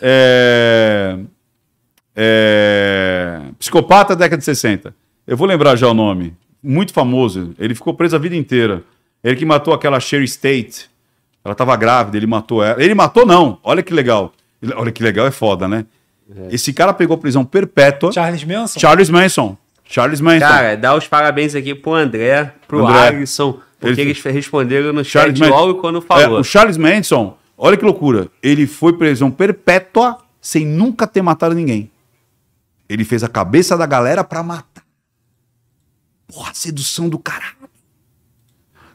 É... É... Psicopata, década de 60. Eu vou lembrar já o nome. Muito famoso. Ele ficou preso a vida inteira. Ele que matou aquela Sherry State. Ela estava grávida, ele matou ela. Ele matou, não. Olha que legal. Olha que legal, é foda, né? É. Esse cara pegou prisão perpétua. Charles Manson? Charles Manson. Charles Manson. Cara, dá os parabéns aqui pro André, pro André. Alisson, porque ele... eles responderam no Charles chat logo quando falou. É, o Charles Manson, Olha que loucura. Ele foi prisão perpétua sem nunca ter matado ninguém. Ele fez a cabeça da galera pra matar. Porra, sedução do caralho.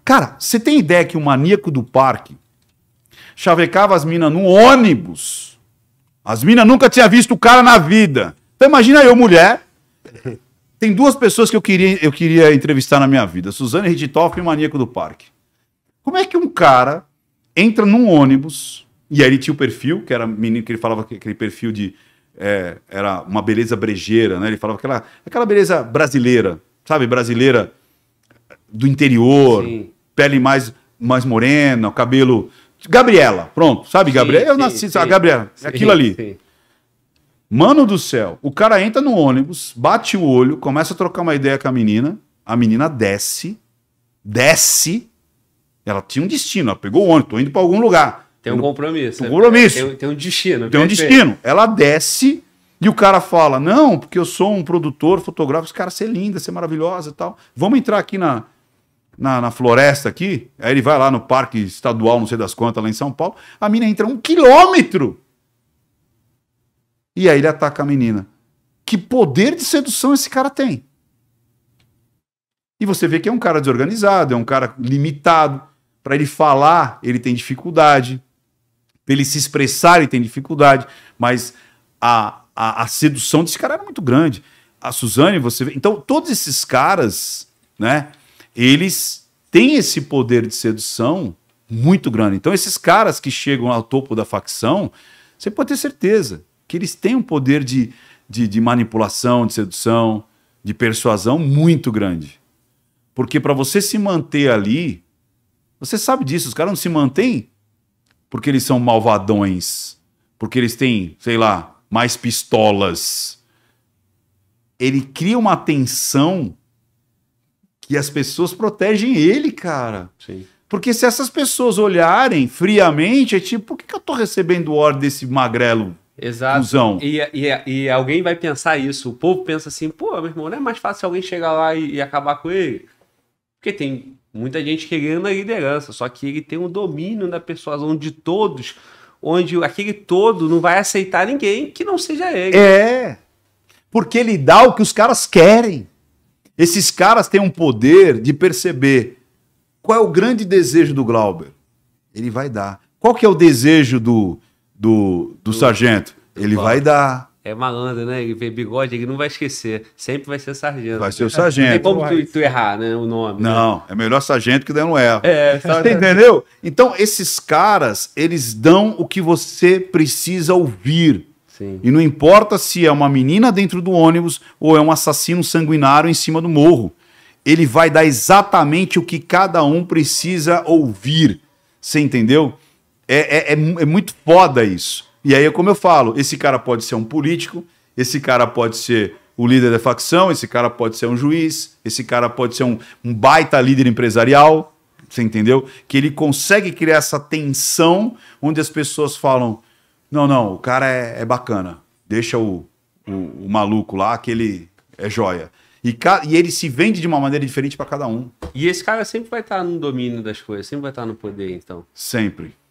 Cara, você tem ideia que o maníaco do parque chavecava as minas num ônibus? As minas nunca tinha visto o cara na vida. Então imagina eu, mulher. Tem duas pessoas que eu queria, eu queria entrevistar na minha vida: Suzane Riditoff e o maníaco do parque. Como é que um cara entra num ônibus, e aí ele tinha o perfil, que era menino que ele falava que aquele perfil de. É, era uma beleza brejeira, né? Ele falava aquela, aquela beleza brasileira, sabe? Brasileira do interior, sim. pele mais, mais morena, cabelo. Gabriela, pronto, sabe, Gabriela? Eu nasci, sim, a Gabriela, aquilo ali. Mano do céu, o cara entra no ônibus, bate o olho, começa a trocar uma ideia com a menina, a menina desce, desce, ela tinha um destino, ela pegou o ônibus, tô indo para algum lugar. Tem um compromisso. Tem um né? compromisso. Tem, tem um destino. Tem um destino. Ela desce e o cara fala: Não, porque eu sou um produtor fotográfico, cara, você é linda, ser é maravilhosa e tal. Vamos entrar aqui na, na, na, floresta aqui. Aí ele vai lá no parque estadual, não sei das quantas, lá em São Paulo. A mina entra um quilômetro. E aí ele ataca a menina. Que poder de sedução esse cara tem? E você vê que é um cara desorganizado, é um cara limitado. Para ele falar, ele tem dificuldade. Para ele se expressar, ele tem dificuldade. Mas a, a, a sedução desse cara era muito grande. A Suzane, você vê. Então, todos esses caras, né? Eles têm esse poder de sedução muito grande. Então, esses caras que chegam ao topo da facção, você pode ter certeza que eles têm um poder de, de, de manipulação, de sedução, de persuasão muito grande. Porque para você se manter ali, você sabe disso, os caras não se mantêm porque eles são malvadões, porque eles têm, sei lá, mais pistolas. Ele cria uma tensão que as pessoas protegem ele, cara. Sim. Porque se essas pessoas olharem friamente, é tipo, por que, que eu tô recebendo ordem desse magrelo? Exato. E, e, e, alguém vai pensar isso. O povo pensa assim, pô, meu irmão, não é mais fácil alguém chegar lá e, e acabar com ele? Porque tem Muita gente querendo a liderança, só que ele tem um domínio da persuasão de todos, onde aquele todo não vai aceitar ninguém que não seja ele. É, porque ele dá o que os caras querem. Esses caras têm um poder de perceber qual é o grande desejo do Glauber. Ele vai dar. Qual que é o desejo do, do, do, do sargento? Ele vai dar é malandro, né? Ele vê bigode, ele não vai esquecer. Sempre vai ser sargento. Vai ser o sargento. Não tem como tu, tu errar, né? O nome. Né? Não, né? é melhor sargento que não erra. É, sargento. Tá entendeu? Então, esses caras, eles dão o que você precisa ouvir. Sim. E não importa se é uma menina dentro do ônibus ou é um assassino sanguinário em cima do morro. Ele vai dar exatamente o que cada um precisa ouvir. Você entendeu? é, é, é, é muito foda isso. E aí, é como eu falo, esse cara pode ser um político, esse cara pode ser o líder da facção, esse cara pode ser um juiz, esse cara pode ser um, um baita líder empresarial, você entendeu? Que ele consegue criar essa tensão onde as pessoas falam: não, não, o cara é, é bacana, deixa o, o, o, maluco lá, que ele é joia. E, e ele se vende de uma maneira diferente para cada um. E esse cara sempre vai estar tá no domínio das coisas, sempre vai estar tá no poder, então. Sempre.